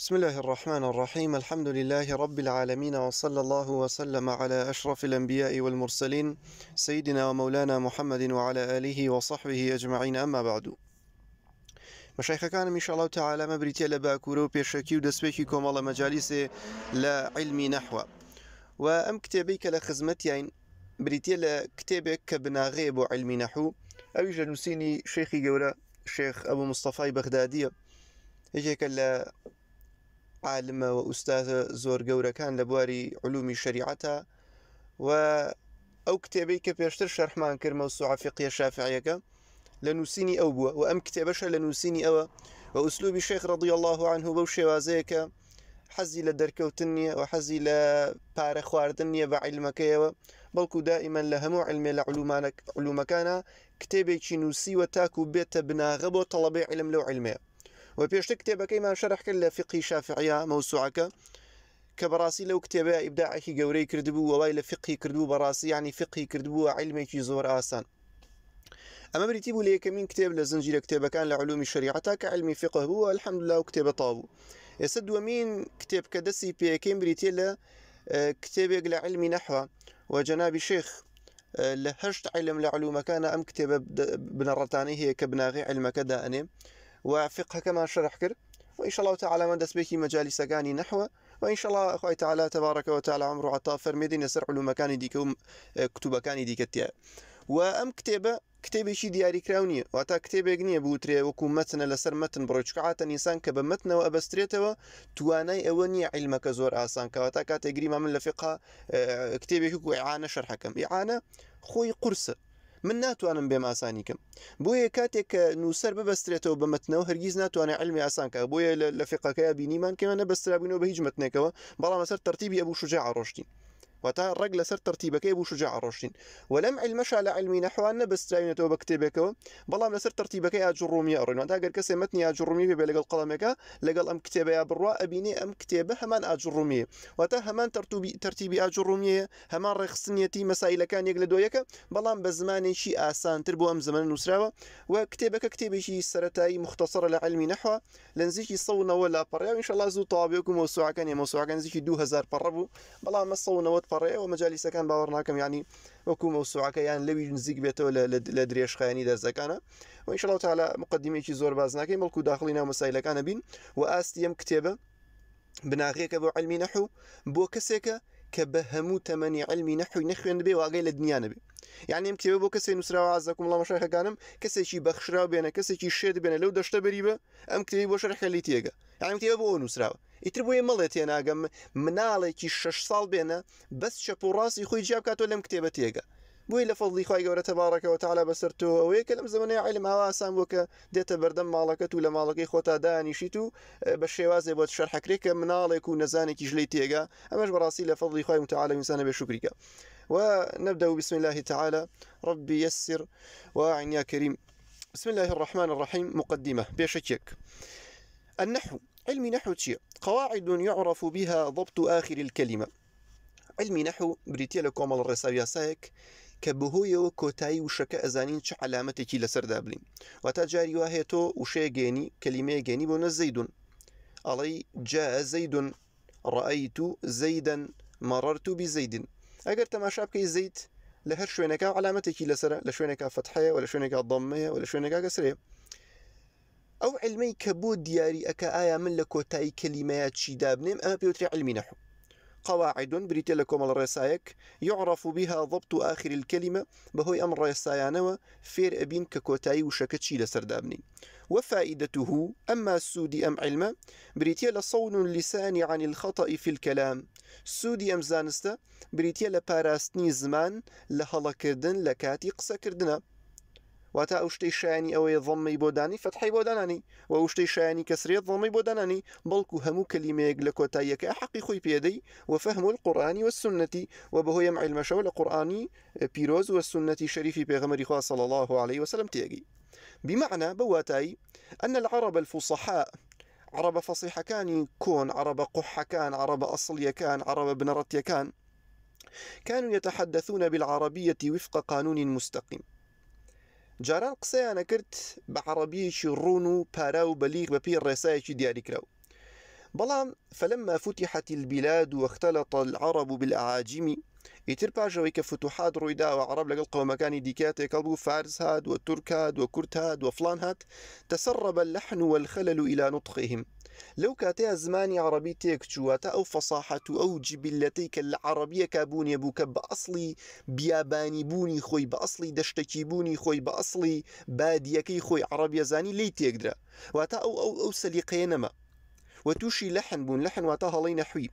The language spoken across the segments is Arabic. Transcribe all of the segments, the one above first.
بسم الله الرحمن الرحيم الحمد لله رب العالمين وصلى الله وسلم على أشرف الأنبياء والمرسلين سيدنا ومولانا محمد وعلى آله وصحبه أجمعين أما بعد مشایخەکانم كان ان شاء الله تعالى و پێشەکی و دەستپێکی کۆمەڵە مەجالیسێ لە علمی نحو و ئەم کتێبەی کە لە خزمەتیان بریتە لە کتێبێک کە بناغەیە بۆ شيخي نەحوو شيخ ابو مصطفى گەورە شێخ عالمەوە ئوستازە زۆر گەورەکان لە بواری علومی شریعەتە و ئەو کتێبەی کە پێشتر شەرحمان کردمە و سوعافقیە شافعەکە لە نووسینی ئەو بووە و ئەم کتێبەشە لە نووسینی ئەوە و ئوسلوبی شێخ ڕضی الله عنه بەو شێوازەیەکە حەزی لە دەرکەوتن نییە و حەزی لە پارە خواردن نییە بە عیلمەکەیەوە بەڵکو دائیمەن لە هەموو علمێ لە علومانە علومەکانە کتێبێکی نووسیوە تاکو بێتە بناغە بۆ تەڵەبێ علم لەو علمەیە وفيش پێشتە كيما شرح كلا فقه شافعية شافعیا كبراسي لو كتابة لەو قوري كردبو گەورەی فقه كردبو براسي يعني فقه كردبو علمي كي زور آسان أما ئاسان ئەمە بریتی كتاب لە یەکەمین كان لعلوم الشريعة كعلمي فقه هو الحمد لله وكتابة طابو يسد ومين كتاب كدسي دەستی كيم بریتە لە کتێبێک لە علمی نەحوە و علم لعلوم كان أم كتاب بنرتاني هي كبناغي علم كدا ئەنێ وفقه كما شرح كر وإن شاء الله تعالى من دس بيكي مجالس كاني نحوه وإن شاء الله أخوي تعالى تبارك وتعالى عمر عطا فرميدين سر علوم كاني ديكم آه، كتب كاني ديكتيا وأم كتابة کتێبێکی دیاریکراونیە واتا کتێبێک نییە بوترێ وەکو مەتنە لەسەر مەتن بڕۆچکاتە ئینسان کە بە متنەوە تواني اوني علم كزور اسان زۆر ئاسان من لە فقا آه، کتێبێکی اعانه عانە إعانة خوي قرصة من ناتوانم بێم ئاسانی کەم بۆیە کاتێک کە نووسەر ببەسترێتەوە بە متنەوە هەرگیز ناتوانێت علمی ئاسانکە بۆیە لە فقەکەی بینیمان کەمە نەبەسترابینەوە بە هیچ متنێکەوە بەڵام مەسەر ترتیبی ئەبوو شجاع ڕۆشتین وتا رجل سر ترتيبه كي بو شجاع ولم علم علمي نحو ان ڕۆشتین وەلم علمەشا لە علمی نەحوان نەبستراوینێتەوە بە کتێبێکەوە بەڵام لەسەر ترتیبەکەی ئاجرڕومی ڕێنواندا گەر کەسێ مەتنی ئاجرڕومی بێ لەگەڵ قەڵەمەکە لەگەڵ ئەم کتێبەیە بڕوا ئەبینێ ئەم کتێبە وتا همان واتە هەمان ترتوبی ترتیبی ئاجرڕومیە هەمان مسائل كان يقلدو يك بلا بەڵام بە زمانێکی ئاسانتر بۆ ئەم زمانە نووسراوە و کتێبەکە کتێبێکی سەتایی مختەسەرە لە علمی نەحوە لە نزیکی سەونەوە لا پڕیاویشەڵا زوو تاوابێکم و سوعکان ێمە سوعکان نزیکی 2000 بربو بلا ما مە پەڕێ و مەجالیسەکان باوەڕ ناکەم ینی وەکو مەوسعکە یان لەوی نزیک بێتەوە لە درێژخایانی دەرزەکانە و ئینشڵاو تاالە مقدمێکی زۆر باز ناکەین بەڵکو داخلی ناو مەسایلەکانە بین و ئاستی ئەم کتێبە بناغێکە بۆ علمی نەحو بۆ کەسێکە کە بە هەموو تەمەنی علمی نەحوی نەخوێن بێ واگەی لە دنیا نەبێ یانیم کتێبە بۆ کەسی نووسراوە ئازەکم لە مەشەکەگانم کەسێکی بەخشرا بێنە کەسێکی شێت بێنە لەو دەشتە بەری بە ئەم کتێبی بۆ شەرخەلی تێگە یانیم کتێبە بۆ نووسراوە ئیتر بۆیە مەڵێ تێناگەم کی شش ساڵ بێنە بەس چەپ و ڕاستی خۆی جیابکاتۆ لەم کتێبە تێگە بۆی لە فەڵی خی گەورە تەبارەکەەوە تاالە بەسەر تۆ ئەوەیە کە لەم زمانی عیلم ئاسان بۆکە دێتە بەردەم ماڵەکەت و لە ماڵەکەی خۆتا دانیشیت و بە شێوازێ بۆ شەرحەکرێک کە مناڵێک و نەزانێکی ژلی تێگا ئەمەش بەڕاستی لە فەڵی خی متعاالە ئینسانە بێ شکریکە ونبدأ بسم الله تعالى ربي يسر وأعن يا كريم بسم الله الرحمن الرحيم مقدمة بيشكيك النحو علم نحو تشي قواعد يعرف بها ضبط آخر الكلمة علم نحو بريتيا لكم الرساوية سايك کە وكوتاي وشكا أزانين تش علامة علامەتێکی لسر دابلین واتا جاری وشي هەیە كلمة وشەیە بون زيد علي جاء زيد رأيت زيدا مررت بزيد ڕائیت و زەیدەن زيد لهر شوينكا علامة تەماشا لسر لشوينكا فتحية ولا شوينكا ضمية ولا شوينكا شوێنەکە او علمي كبود دياري اكا ايا من لكو تاي كلمات شي دابنم اما بيوتري علمي نحو قواعد بريتلكم الرسايك يعرف بها ضبط آخر الكلمة بهوي أمر رسايانوا فير أبين ككوتاي وشكتشي لسردابني وفائدته أما السودي أم علما بريتيل صون اللسان عن الخطأ في الكلام سودي أم زانستا بريتيل لباراستني زمان لهلا كردن لكاتي قسا كردنا واتە اوشتي شاني او يضمي بوداني فتحي فتحی واوشتي شاني كسري ضمي شایانی بلكو همو كلمة بەڵکو هەموو حقي خوي بيدي وفهم القرآن والسنة وبهو يمع قورآانی وەسنەتی بيروز والسنة شريف عیلمەشەوە لە صلى الله عليه وسلم تيجي بمعنى بواتاي أن العرب الفصحاء عرب فصيح كان كون عرب قح كان عرب أصل يكان عرب بنرتية كان كانوا يتحدثون بالعربية وفق قانون مستقيم جاران قصه انا كرت بعربيه ڕون و پارا و بەلیغ بەپی ڕێسایەکی كراو بلام فلما فتحت البلاد واختلط العرب بالأعاجم ئیتر پاشەوەی کە فتوحات ڕوویداوە عرب لەگەڵ قومەکانی دیکات تێکەڵ بوو فارس هاد و تورک هاد و کورت هاد و فلان هات تسرب اللحن والخلل إلى نطقهم لەو کاتەیە زمانی عربی تێکچوواتە ئەو فەساحەت و ئەو جیبلەتەی کە لە عربیە کابوونیە بوو کە بە ئەسلی بیابانی بوونی خۆی بە ئەسلی دەشتێکی بوونی خۆی بە ئەسلی بادیەکەی خۆی عربیەزانی لی تێکدرا واتە ئەو ئەو ئەو سەلیقەیە نەما وە تووشی لەحن بوون لەحن واتە هەڵی نەحوی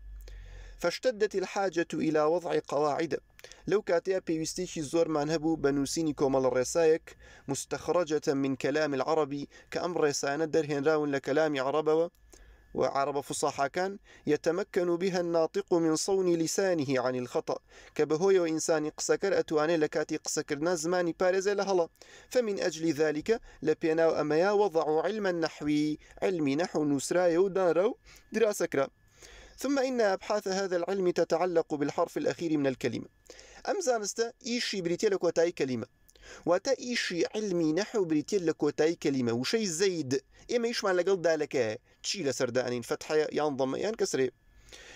فاشتدت الحاجة إلى وضع قواعد لو كاتيا بيوستيشي زور من هبو بنوسيني كومال الرسايك مستخرجة من كلام العربي كأمر رسانة درهن راون لكلام عربة وعرب فصاحة كان يتمكن بها الناطق من صون لسانه عن الخطأ كبهوي وإنسان قسكر أتواني لكاتي قسكر زماني بارز لهلا فمن أجل ذلك لبيناو أميا وضعوا علم النحوي علم نحو نسرايو دارو دراسكرا ثم إن أبحاث هذا العلم تتعلق بالحرف الأخير من الكلمة أم زانستا إيشي بريتيل كوتاي كلمة واتا إيشي علمي نحو بريتيل كوتاي كلمة وشي زيد إما إيش معنى لقل ذلك تشي لسردانين فتحة ينضم يعني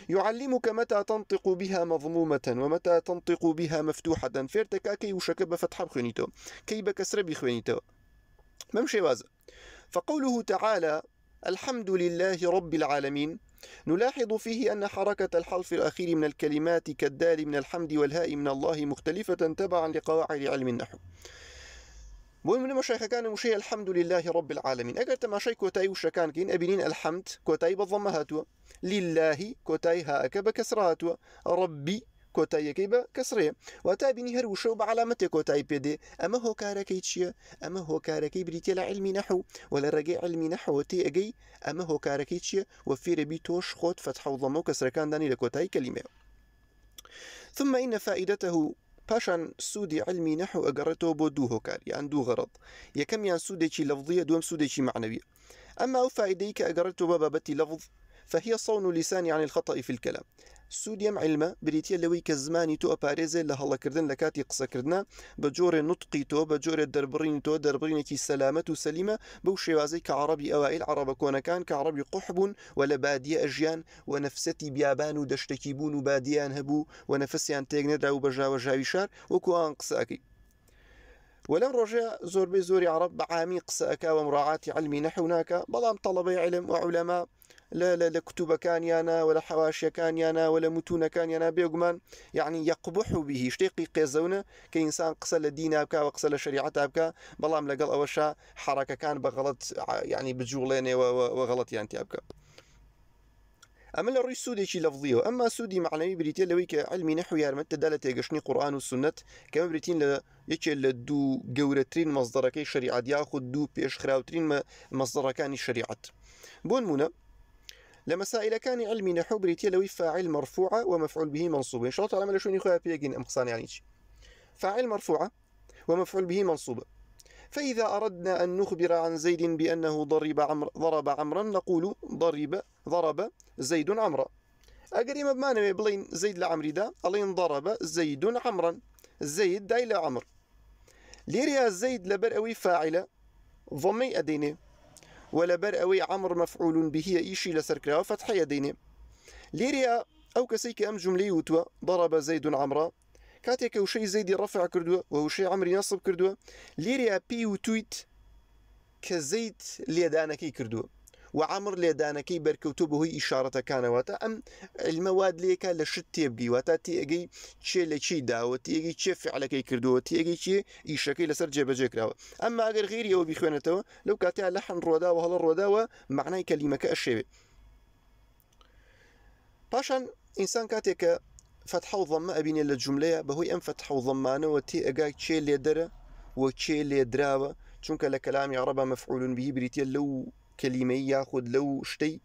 يعلمك متى تنطق بها مضمومة ومتى تنطق بها مفتوحة فيرتكا كي وشكب فتحة بخينيتو كي بكسر بخينيتو ممشي وازا فقوله تعالى الحمد لله رب العالمين نلاحظ فيه أن حركة الحرف الأخير من الكلمات كالدال من الحمد والهاء من الله مختلفة تبعا لقواعد علم النحو بۆی منە كان مشي الحمد لله رب العالمين ئەگەر تما شيء كوتاي وش كان كين بەڵەمە الحمد كوتاي کۆتایی لله كوتاي کەسرا هاتووە ربي کۆتاییەکەی بە کەسڕێ واتابینی هەر وشە و اما هو كاركي تشي اما هو كاركي بريتي هۆکارەکەی نحو ولا رجي علمي نحو تي اجي اما هو كاركي تشي هۆکارەکەی چییە توش تۆش فتح وضمو و كان داني کۆتایی کەلیمێ ثم إن فائدته پاشان سوودی علمی نەح و يعني دو غرض يا كم يعني سودي سوودێکی لفظيه دوم سوودێکی معنەویە ئەمما ئەو فائدەی کە ئەگەڕێتەوە بابەتی لفظ فهي صون لساني عن الخطأ في الكلام سوديم علمه بريتيا لوي كزماني تو تۆ ئەپارێزێ لە لكاتي لە کاتی قسەکردە بە جۆرە نوتقی تۆ بە جۆرە دەربڕین تۆ دەربڕینێکی سەلامەت و سەلیمە بەو شێوازەی کە عربی ئەوائل عربە کۆنەکان کە عربی قوح بوون و لە بادیە ئەژیان و نەفسەتی بیابان و دەشتێکی بوون شار ولم رجع زور بزور عرب بعامي قسأك ومراعاة علمي نحو هناك بلام طلبي علم وعلماء لە کتوبەکانیانەوە لە حەواشیەکانیانەوە لە متونونەکانیانە بێگومان یعنی یەقبح و بیهی شتێکی قێزەونە کە ئینسان قسە لە دینابکەوە قسە لە شریعتا بکە بەڵام لەگەڵ ئەوەش حرەکەکان بە غڵت یعنی بجوڵێنێەوە وەغڵەتیان تیا بکە. ئەمە لە ڕووی سوودێکی لەڤڵیەوە ئەمما سوودی معنەوی بریتە لەوەی کە ئەلمی نەحو یارمەتەدا لە تێگەشتنی قورآان و سنت کەمە بریتین لە یەکێ لە دوو گەورەترین مەزدەڕەکەی شریعات یاخود دوو پێشخراوترین مەزدەڕەکانی شریعت بۆ نمونە لمسائل كان علمي نحو بريتيا لوي فاعل مرفوعة ومفعول به منصوب إن شاء الله تعالى شوني خويا بيجين نعم أمقصان يعني فاعل مرفوعة ومفعول به منصوب فإذا أردنا أن نخبر عن زيد بأنه ضرب عمر ضرب عمرا نقول ضرب ضرب زيد عمرا ما بمعنى بلين زيد لعمر دا ألين ضرب زيد عمرا زيد داي لعمر ليريا زيد لبر أوي فاعلة ضمي أديني ولا بر أوي عمر مفعول به إيشي لسركرا فتح يديني ليريا أو كسيك أم جملي وتوا ضرب زيد عمرا كاتيك وشي زيد رفع كردوا وهو شي عمري ينصب كردوا ليريا بي وتويت كزيد ليدانكي كردوا كردوا وعمر لي دانا كي بركوتوب هي إشارة كانواتا أم المواد لي كان لشت تيبقي واتا تيجي شيء لشي شي داو تيجي شيء فعل كي كردو تيجي شيء إشكي لسر جاب جاك أما أجر غير يو بيخوانته لو كاتي على لحن رودا وهلا رودا ومعنى كلمة كأشيب باشان إنسان كاتيك فتحة وضمة أبين الجملة بهوي أم فتحة وضمة أنا وتي أجاك شيء لي درا وشيء لي دراوة شنك لكلام يا مفعول به بريتيل لو كلمه یاخود لەو شتەی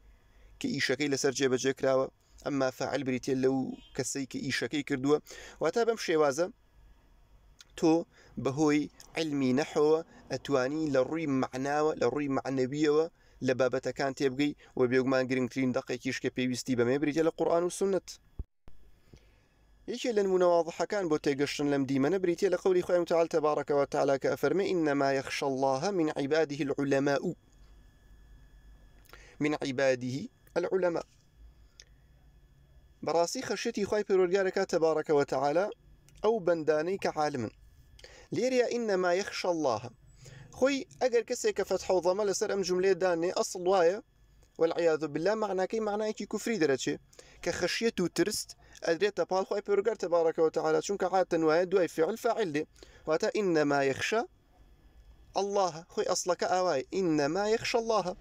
کە ئیشەکەی لەسەر جێبەجێ کراوە ئەمما فعل بریتێ كسي کەسەی کە ئیشەکەی کردووە واتا بەم شێوازە تۆ بەهۆی علمی نەحەوە ئەتوانی لە ڕووی معناوە لە ڕووی معنەویەوە لە بابەتەکان جرين و دقي كيش كي بيستي بما بريتي للقران والسنه قورآان و واضحة كان لە نمونەواضحەکان لم ديما نبريتي دیمەنە خويا تعالى تبارك وتعالى تال تەبارەکەەوە تالاکە الله من عباده العلماء من عباده العلماء براسي خشيتي خوي پەرۆرگارەکە تبارك وتعالى أو بندانيك عالم ليريا إنما يخشى الله خوي ئەگەر كسيك فتح فەتحوڵەمە لسر أم جملة داني أصل وایە والعياذ بالله معناکەی كي کوفری كي کە خەشیەت و ترست ئەدرێتە پاڵ خوي پەرۆگار تبارك وتعالى شنك عاتە وایە دوای فعل فاعل لي واتە انما يخشى الله خوي أصلك آواي إنما يخشى الله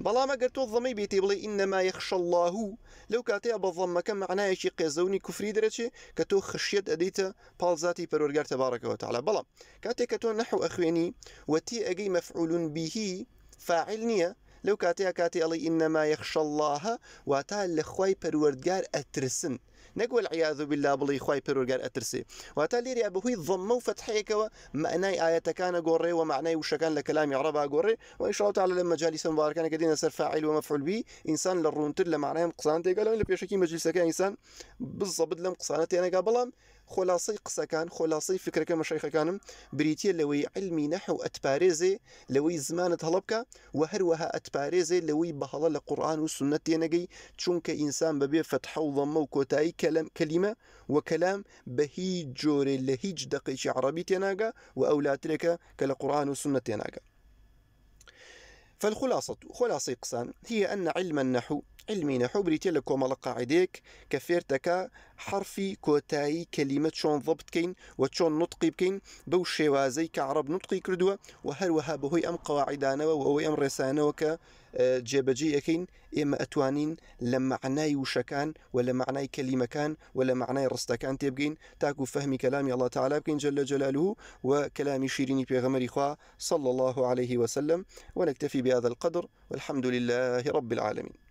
بلا ما قرتو الضمي بيتي بلي انما يخشى الله لو كاتي کاتەیە بە دڵمەکە معنایەکی قێزەونی کوفری دەرەچێ کە تۆ خشیت ئەدەیتە پاڵزاتی پەرۆرگار تەبارەکەەوە تاالە بەڵام کاتێک کە تۆ نەحو ئەخوێنی وەتی ئەگەی مەفعولون بیهی فاعل كاتي لەو کاتەیە يخشى ئەڵی الله واتا لخواي پەروەردگار اترسن نەگوە عیاذ بلا بڵی خی پرۆگەر ئەترسێ واتە لێریا بەهوی ضممە و فتحەیەکەوە معنای ئاەتەکانە گۆڕێ و معنای وشەکان لە کەلامی عرەبا گۆڕێ و شڵتاال لە مەجای سمبارەکانە کە دێنە سەر فعیل و مەفعولبی ئینسان لە ڕوونتر لە معنایم قسان تێگەڵ لە پێشکی مەجلیسەکە ئینسان بزەبت لەم قسانە تێنەگا بەڵام خلاصي قصه كان خلاصي فكره كما لەوەی كان بريتيا لوي علمي نحو اتباريزي لوي زمان و وهروها اتباريزي لوي بهلا القران والسنه و تشونك انسان ببي فتح وضم فەتحەو كلام كلمه وكلام بهي جوري لهيج دقيش عربي هیچ جۆرێ لە كالقران والسنه عربی فالخلاصة خلاصي قصة هي أن علم النحو علمينا حبريتي لكم على قاعديك كفيرتك حرفي كوتاي كلمة شون ضبط كين وشون نطقي بكين بوشي وازي كعرب نطقي كردوة وهل وها هو أم قواعدانا وهوي أم رسانا وك آه، جيبجي أكين إما أتوانين لما معناي وشكان ولا معناي كلمة كان ولا معناي رستكان تبقين تاكو فهم كلام الله تعالى بكين جل جلاله وكلام شيريني بيغمر إخوة صلى الله عليه وسلم ونكتفي بهذا القدر والحمد لله رب العالمين